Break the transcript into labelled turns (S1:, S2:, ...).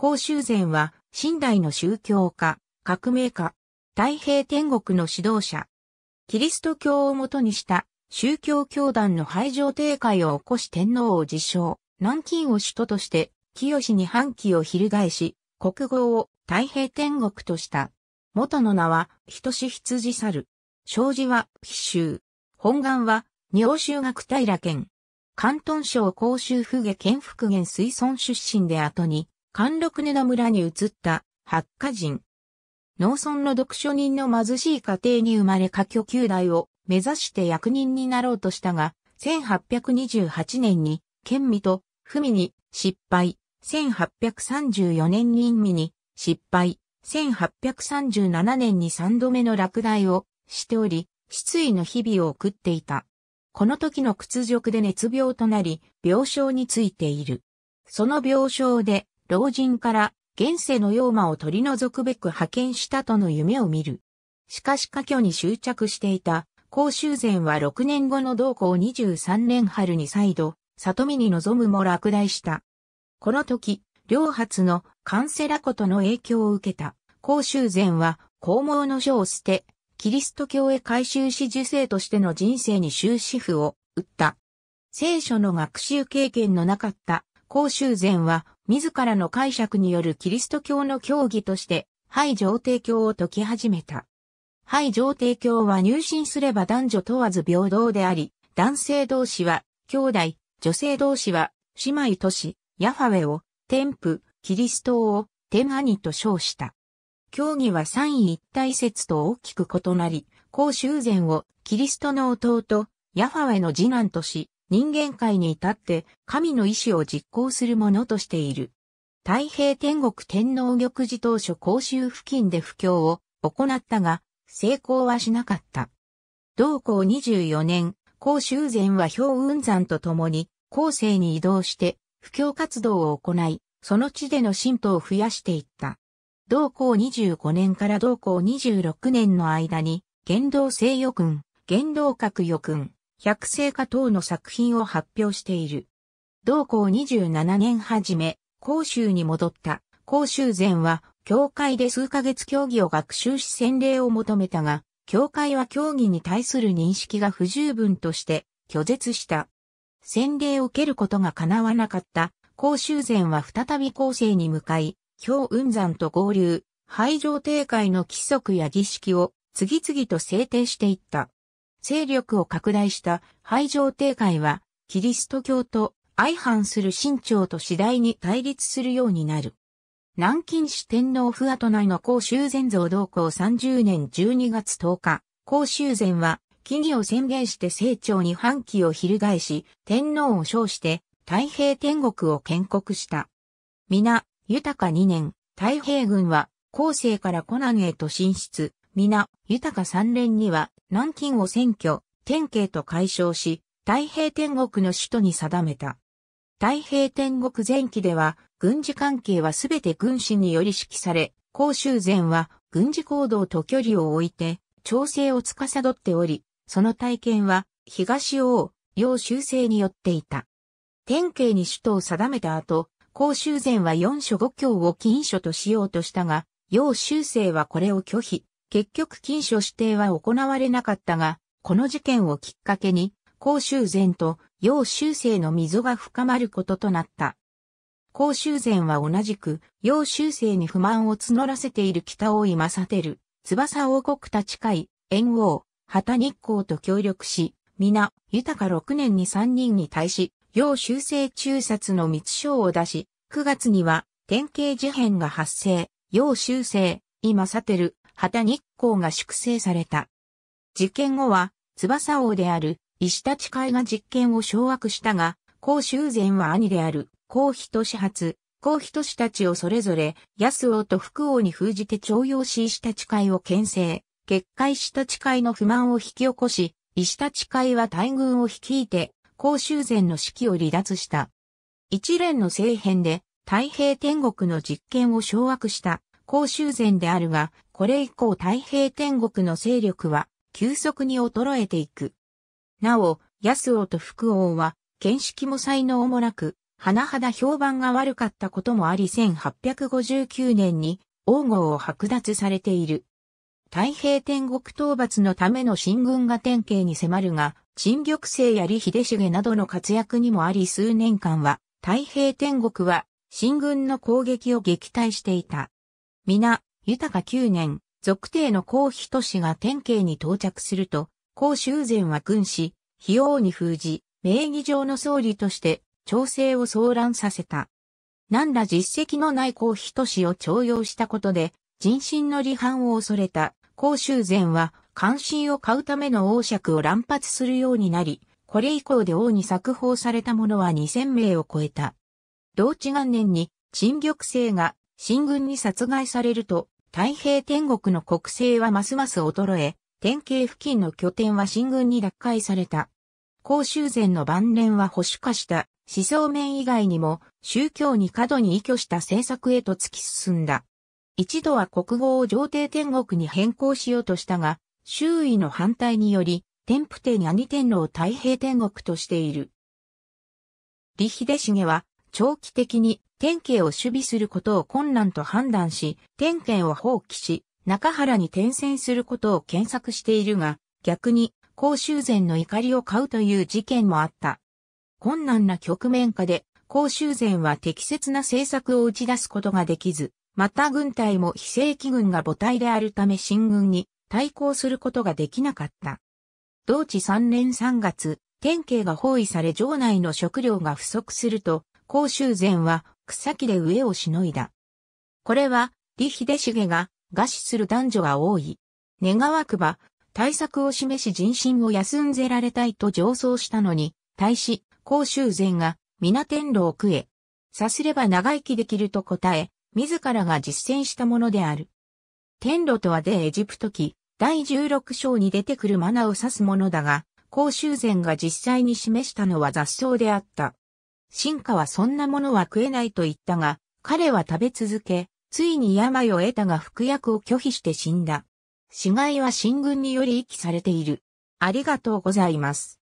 S1: 公衆禅は、新代の宗教家、革命家、太平天国の指導者、キリスト教をもとにした宗教教団の排除停会を起こし天皇を自称、南京を首都として、清に反旗を翻し、国語を太平天国とした。元の名は、人志羊猿。障子は、必修。本願は、尿州学平県。関東省甲州府下県福元水村出身で後に、貫禄根の村に移った八家人。農村の読書人の貧しい家庭に生まれ家居九代を目指して役人になろうとしたが、1828年に、県民と、文に失敗、1834年に陰に失敗、1837年に三度目の落第をしており、失意の日々を送っていた。この時の屈辱で熱病となり、病床についている。その病床で老人から現世の妖魔を取り除くべく派遣したとの夢を見る。しかし過去に執着していた、甲州禅は6年後の同校23年春に再度、里見に望むも落第した。この時、両発のカンセラことの影響を受けた、甲州禅は、公毛の書を捨て、キリスト教へ改修し受精としての人生に終止符を打った。聖書の学習経験のなかった公衆禅は、自らの解釈によるキリスト教の教義として、廃上帝教を解き始めた。廃上帝教は入信すれば男女問わず平等であり、男性同士は、兄弟、女性同士は、姉妹都市、ヤファウェを、天父、キリストを、天兄と称した。教義は三位一体説と大きく異なり、公衆禅をキリストの弟、ヤファウェの次男とし、人間界に至って神の意志を実行するものとしている。太平天国天皇玉寺当初甲州付近で布教を行ったが、成功はしなかった。同校24年、甲州前は氷雲山と共に、後世に移動して、布教活動を行い、その地での神徒を増やしていった。同校25年から同校26年の間に、元道西予君、元道閣予君、百星家等の作品を発表している。同校27年初め、甲州に戻った。甲州前は、教会で数ヶ月教義を学習し洗礼を求めたが、教会は教義に対する認識が不十分として拒絶した。洗礼を受けることが叶わなかった。甲州前は再び後世に向かい、氷雲山と合流、廃城定会の規則や儀式を次々と制定していった。勢力を拡大した廃城帝会は、キリスト教と相反する清朝と次第に対立するようになる。南京市天皇府跡内の甲修禅像同行30年12月10日、甲修禅は、木義を宣言して清朝に反旗を翻し、天皇を称して太平天国を建国した。皆、豊か2年、太平軍は、後世から湖南へと進出、皆、豊か3連には、南京を選挙、天慶と解消し、太平天国の首都に定めた。太平天国前期では、軍事関係はすべて軍師により指揮され、公州前は軍事行動と距離を置いて、調整を司っており、その体験は、東王、要修正によっていた。天慶に首都を定めた後、公州前は四所五教を禁書としようとしたが、要修正はこれを拒否。結局禁書指定は行われなかったが、この事件をきっかけに、公衆禅と陽修正の溝が深まることとなった。公衆禅は同じく、陽修正に不満を募らせている北大井正照、翼王国立会、猿王、旗日光と協力し、皆、豊か6年に3人に対し、要修正中殺の密書を出し、9月には、典型事変が発生、要修正、今サテル、旗日光が粛清された。事件後は、翼王である石立会が実験を掌握したが、甲修禅は兄である高人始発、高人志たちをそれぞれ安王と福王に封じて徴用し石立会を牽制、結界石立会の不満を引き起こし、石立会は大軍を率いて甲修禅の指揮を離脱した。一連の政変で太平天国の実権を掌握した公衆禅であるが、これ以降太平天国の勢力は急速に衰えていく。なお、安王と福王は、見識も才能もなく、甚だ評判が悪かったこともあり1859年に王号を剥奪されている。太平天国討伐のための新軍が典型に迫るが、陳玉生や李秀重などの活躍にもあり数年間は、太平天国は、新軍の攻撃を撃退していた。皆、豊か9年、属帝の公妃都市が天慶に到着すると、公修善は軍師、費用に封じ、名義上の総理として、調整を騒乱させた。何ら実績のない公妃都市を徴用したことで、人心の離反を恐れた公修善は、関心を買うための王爵を乱発するようになり、これ以降で王に作法された者は2000名を超えた。同治元年に、陳玉成が新軍に殺害されると、太平天国の国勢はますます衰え、典型付近の拠点は新軍に奪回された。公州前の晩年は保守化した思想面以外にも宗教に過度に依拠した政策へと突き進んだ。一度は国語を上帝天国に変更しようとしたが、周囲の反対により、天府帝兄天皇太平天国としている。李秀重は長期的に天慶を守備することを困難と判断し、天慶を放棄し、中原に転戦することを検索しているが、逆に、公衆禅の怒りを買うという事件もあった。困難な局面下で、公衆禅は適切な政策を打ち出すことができず、また軍隊も非正規軍が母体であるため新軍に対抗することができなかった。同治3年3月、天慶が包囲され城内の食料が不足すると、公衆禅は草木で上をしのいだ。これは、李秀重が、餓死する男女が多い。願わくば、対策を示し人心を休んぜられたいと上奏したのに、対し、甲州禅が、皆天狼を食え。さすれば長生きできると答え、自らが実践したものである。天路とはでエジプト記、第16章に出てくるマナを指すものだが、甲州禅が実際に示したのは雑草であった。進化はそんなものは食えないと言ったが、彼は食べ続け、ついに病を得たが服薬を拒否して死んだ。死骸は進軍により遺棄されている。ありがとうございます。